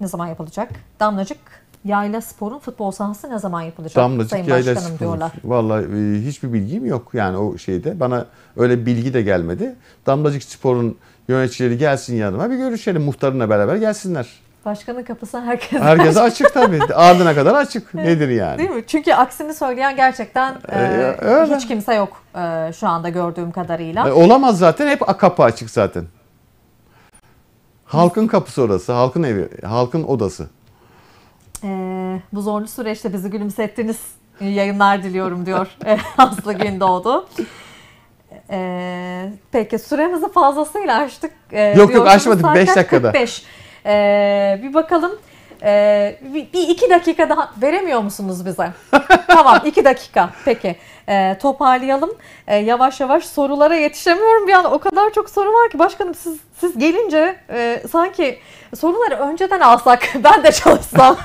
[SPEAKER 1] Ne zaman yapılacak? Damlacık Yayla Spor'un futbol sahası ne zaman yapılacak? Damlacık Sayın Yayla Başkanım Spor. diyorlar.
[SPEAKER 2] Vallahi e, hiçbir bilgim yok yani o şeyde. Bana öyle bilgi de gelmedi. Damlacık Spor'un yöneticileri gelsin yanıma bir görüşelim muhtarınla beraber gelsinler.
[SPEAKER 1] Başkanın kapısı herkese Herkese açık
[SPEAKER 2] tabii. Ardına kadar açık. Nedir yani?
[SPEAKER 1] Değil mi? Çünkü aksini söyleyen gerçekten e, e, e hiç kimse yok e, şu anda gördüğüm kadarıyla. E, olamaz
[SPEAKER 2] zaten. Hep kapı açık zaten. Halkın kapısı orası. Halkın evi. Halkın odası.
[SPEAKER 1] E, bu zorlu süreçte bizi gülümsettiniz. yayınlar diliyorum diyor e, Aslı Gündoğdu. Ee, peki süremizi fazlasıyla açtık. Ee, yok yok açmadık 5 dakikada. 45. Ee, bir bakalım. Ee, bir, bir iki dakika daha veremiyor musunuz bize? tamam iki dakika peki. Ee, toparlayalım. Ee, yavaş yavaş sorulara yetişemiyorum bir an. O kadar çok soru var ki başkanım siz siz gelince e, sanki soruları önceden alsak ben de çalışsam.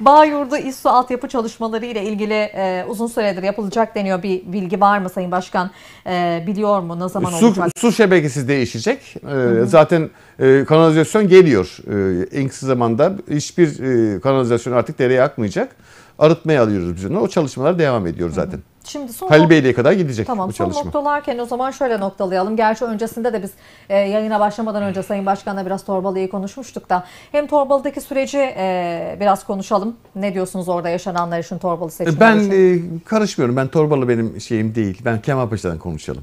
[SPEAKER 1] Bağyurdu İSU altyapı çalışmaları ile ilgili e, uzun süredir yapılacak deniyor. Bir bilgi var mı Sayın Başkan? E, biliyor mu? Ne zaman su, olacak?
[SPEAKER 2] Su şebekesi değişecek. E, hı hı. Zaten e, kanalizasyon geliyor. E, en kısa zamanda hiçbir e, kanalizasyon artık dereye akmayacak. Arıtmaya alıyoruz biz onu. O çalışmalar devam ediyor zaten. Hı hı. Şimdi son Halil Bey'liğe kadar gidecek tamam, bu çalışma. Tamam son
[SPEAKER 1] noktalarken o zaman şöyle noktalayalım. Gerçi öncesinde de biz e, yayına başlamadan önce Sayın Başkan'la biraz Torbalı'yı konuşmuştuk da. Hem Torbalı'daki süreci e, biraz konuşalım. Ne diyorsunuz orada yaşananlar için Torbalı e, seçimleri Ben
[SPEAKER 2] E, karışmıyorum. Ben Torbalı benim şeyim değil. Ben Kemal Paşa'dan konuşalım.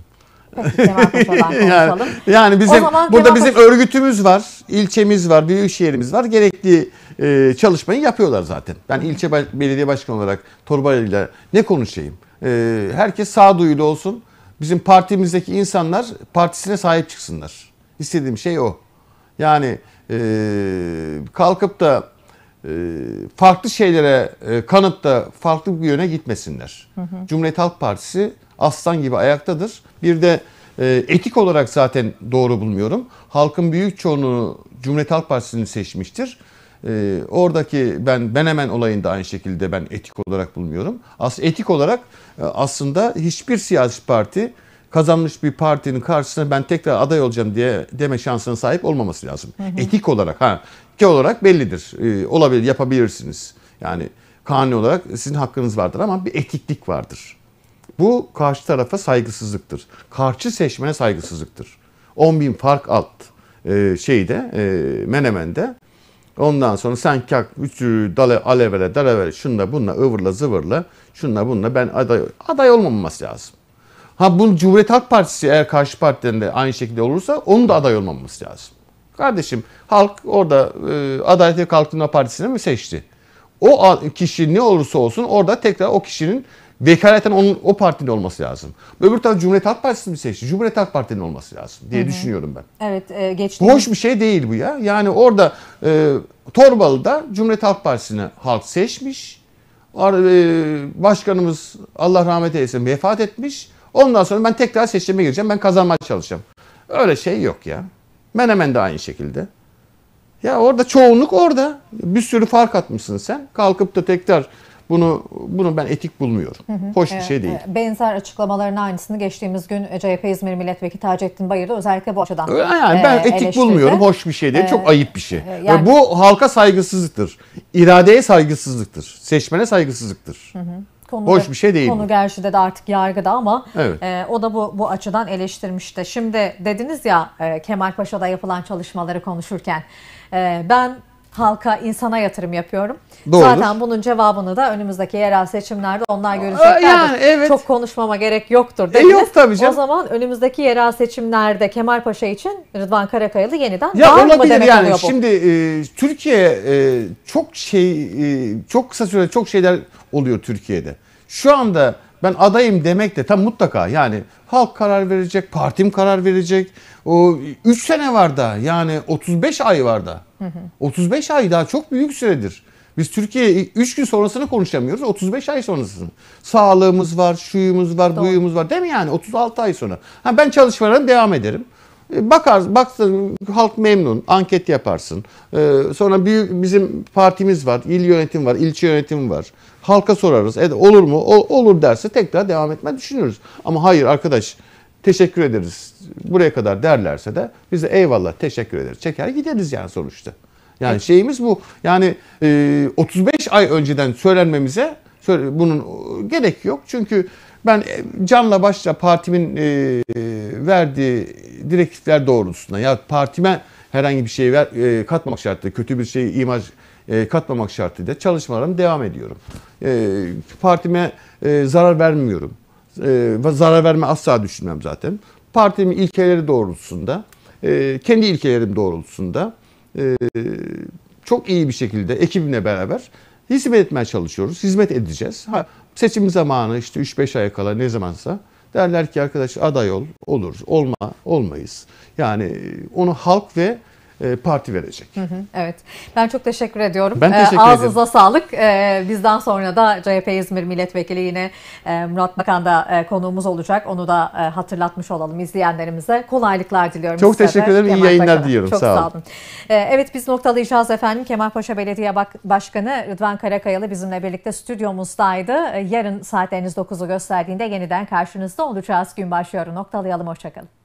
[SPEAKER 2] Peki, yani, yani bizim zaman, burada Kemal bizim Paşa... örgütümüz var, ilçemiz var, büyükşehirimiz var. Gerekli e, çalışmayı yapıyorlar zaten. Ben ilçe belediye başkanı olarak Torbalı ile ne konuşayım? Ee, herkes sağduyulu olsun. Bizim partimizdeki insanlar partisine sahip çıksınlar. İstediğim şey o. Yani e, kalkıp da e, farklı şeylere e, kanıp da farklı bir yöne gitmesinler. Hı hı. Cumhuriyet Halk Partisi aslan gibi ayaktadır. Bir de e, etik olarak zaten doğru bulmuyorum. Halkın büyük çoğunluğu Cumhuriyet Halk Partisi'ni seçmiştir. E, oradaki ben ben hemen olayında aynı şekilde ben etik olarak bulmuyorum. As etik olarak e, aslında hiçbir siyasi parti kazanmış bir partinin karşısına ben tekrar aday olacağım diye deme şansına sahip olmaması lazım. Hı hı. Etik olarak ha ki olarak bellidir. E, olabilir, yapabilirsiniz. Yani kanuni olarak sizin hakkınız vardır ama bir etiklik vardır. Bu karşı tarafa saygısızlıktır. Karşı seçmene saygısızlıktır. 10 bin fark alt e, şeyde e, Menemen'de Ondan sonra sen kak üçü dale alevele dalevele şunla bununla ıvırla zıvırla şunla bununla ben aday aday olmaması lazım. Ha bu Cumhuriyet Halk Partisi eğer karşı partilerin de aynı şekilde olursa onun da aday olmaması lazım. Kardeşim halk orada e, Adalet ve Kalkınma Partisi'ni mi seçti? O kişi ne olursa olsun orada tekrar o kişinin vekaleten onun o partinin olması lazım. Öbür tarafta Cumhuriyet Halk Partisi mi seçti? Cumhuriyet Halk Partisi'nin olması lazım diye Hı-hı. düşünüyorum ben.
[SPEAKER 1] Evet e, geçti. Boş bir
[SPEAKER 2] şey değil bu ya. Yani orada e, Torbalı'da Cumhuriyet Halk Partisi'ni halk seçmiş. E, başkanımız Allah rahmet eylesin vefat etmiş. Ondan sonra ben tekrar seçime gireceğim. Ben kazanmaya çalışacağım. Öyle şey yok ya. Menemen de aynı şekilde. Ya orada çoğunluk orada. Bir sürü fark atmışsın sen. Kalkıp da tekrar bunu bunu ben etik bulmuyorum. Hı
[SPEAKER 1] hı. Hoş bir evet, şey değil. E, benzer açıklamaların aynısını geçtiğimiz gün CHP İzmir Milletvekili Taceddin Bayır da özellikle bu açıdan ee, yani ben e, etik eleştirdi. bulmuyorum. Hoş bir şey değil. E, çok ayıp bir şey. E, yani,
[SPEAKER 2] bu halka saygısızlıktır. İradeye saygısızlıktır. Seçmene saygısızlıktır.
[SPEAKER 1] Hı hı konu hoş bir şey değil. Konu gerçi de artık yargıda ama evet. e, o da bu bu açıdan eleştirmişti. Şimdi dediniz ya e, Kemal Paşa'da yapılan çalışmaları konuşurken e, ben halka, insana yatırım yapıyorum. Doğrudur. Zaten bunun cevabını da önümüzdeki yerel seçimlerde onlar göreceklerdir. Yani, evet. Çok konuşmama gerek yoktur E, yok tabii canım. O zaman önümüzdeki yerel seçimlerde Kemal Paşa için Rıdvan Karakayalı yeniden ya, var mı demek yani. oluyor bu? Şimdi
[SPEAKER 2] e, Türkiye e, çok şey e, çok kısa sürede çok şeyler oluyor Türkiye'de. Şu anda ben adayım demek de tam mutlaka yani halk karar verecek, partim karar verecek. O 3 sene var da yani 35 ay var da. Hı hı. 35 ay daha çok büyük süredir. Biz Türkiye 3 gün sonrasını konuşamıyoruz. 35 ay sonrasını. Sağlığımız var, şuyumuz var, Doğru. buyumuz var. Değil mi yani? 36 ay sonra. Ha ben çalışmalarım devam ederim. E, Bakarsın, baksın halk memnun, anket yaparsın. Ee, sonra büyük bizim partimiz var, il yönetim var, ilçe yönetim var. Halka sorarız. E, olur mu? O, olur derse tekrar devam etme düşünürüz. Ama hayır arkadaş teşekkür ederiz. Buraya kadar derlerse de biz de eyvallah teşekkür ederiz. Çeker gideriz yani sonuçta. Yani evet. şeyimiz bu. Yani e, 35 ay önceden söylenmemize bunun e, gerek yok. Çünkü ben e, canla başla partimin e, e, verdiği direktifler doğrultusunda ya partime herhangi bir şey ver, e, katmamak şartı, kötü bir şey imaj e, katmamak şartıyla çalışmalarım devam ediyorum. E, partime e, zarar vermiyorum. E, zarar verme asla düşünmem zaten. Partimin ilkeleri doğrultusunda, e, kendi ilkelerim doğrultusunda e, çok iyi bir şekilde ekibimle beraber hizmet etmeye çalışıyoruz. Hizmet edeceğiz. Ha, Seçim zamanı işte 3-5 ay kala ne zamansa derler ki arkadaş aday ol, olur, olma, olmayız. Yani onu halk ve e, parti verecek.
[SPEAKER 1] Hı hı, evet. Ben çok teşekkür ediyorum. Ben e, teşekkür ederim. Ağzınıza sağlık. E, bizden sonra da CHP İzmir Milletvekili yine Murat Bakan da konuğumuz olacak. Onu da hatırlatmış olalım izleyenlerimize. Kolaylıklar diliyorum. Çok size teşekkür ederim. Kemal İyi yayınlar Paşa'na. diliyorum. Çok sağ olun. Sağ olun. Evet biz noktalayacağız efendim. Paşa Belediye Başkanı Rıdvan Karakayalı bizimle birlikte stüdyomuzdaydı. Yarın saatleriniz 9'u gösterdiğinde yeniden karşınızda olacağız. Gün başlıyor. Noktalayalım. Hoşçakalın.